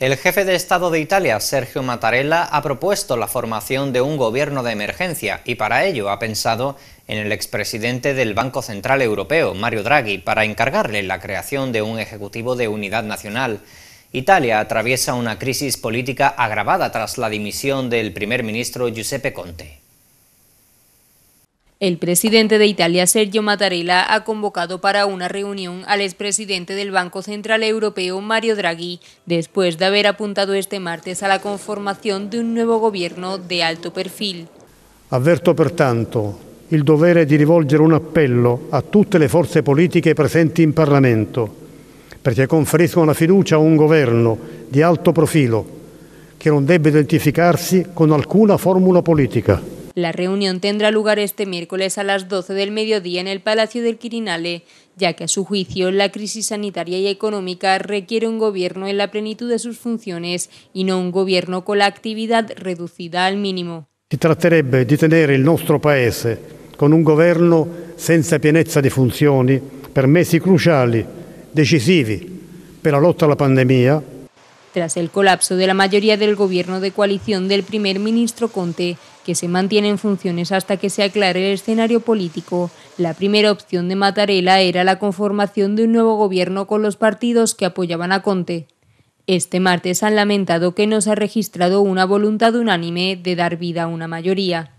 El jefe de Estado de Italia, Sergio Mattarella, ha propuesto la formación de un gobierno de emergencia y para ello ha pensado en el expresidente del Banco Central Europeo, Mario Draghi, para encargarle la creación de un Ejecutivo de Unidad Nacional. Italia atraviesa una crisis política agravada tras la dimisión del primer ministro Giuseppe Conte. El presidente de Italia, Sergio Mattarella, ha convocado para una reunión al expresidente del Banco Central Europeo, Mario Draghi, después de haber apuntado este martes a la conformación de un nuevo gobierno de alto perfil. Avverto pertanto el dovere de rivolgere un appello a tutte le forze politiche presenti in Parlamento perché conferiscono la fiducia a un governo de alto profilo que non debba identificarse con alcuna formula politica. La reunión tendrá lugar este miércoles a las 12 del mediodía en el Palacio del Quirinale, ya que a su juicio la crisis sanitaria y económica requiere un gobierno en la plenitud de sus funciones y no un gobierno con la actividad reducida al mínimo. Si tratterebbe di tener el nuestro país con un gobierno senza pienezza di funzioni per mesi cruciali, decisivi per la lotta alla pandemia tras el colapso de la mayoría del gobierno de coalición del primer ministro Conte, que se mantiene en funciones hasta que se aclare el escenario político, la primera opción de Mattarella era la conformación de un nuevo gobierno con los partidos que apoyaban a Conte. Este martes han lamentado que no se ha registrado una voluntad unánime de dar vida a una mayoría.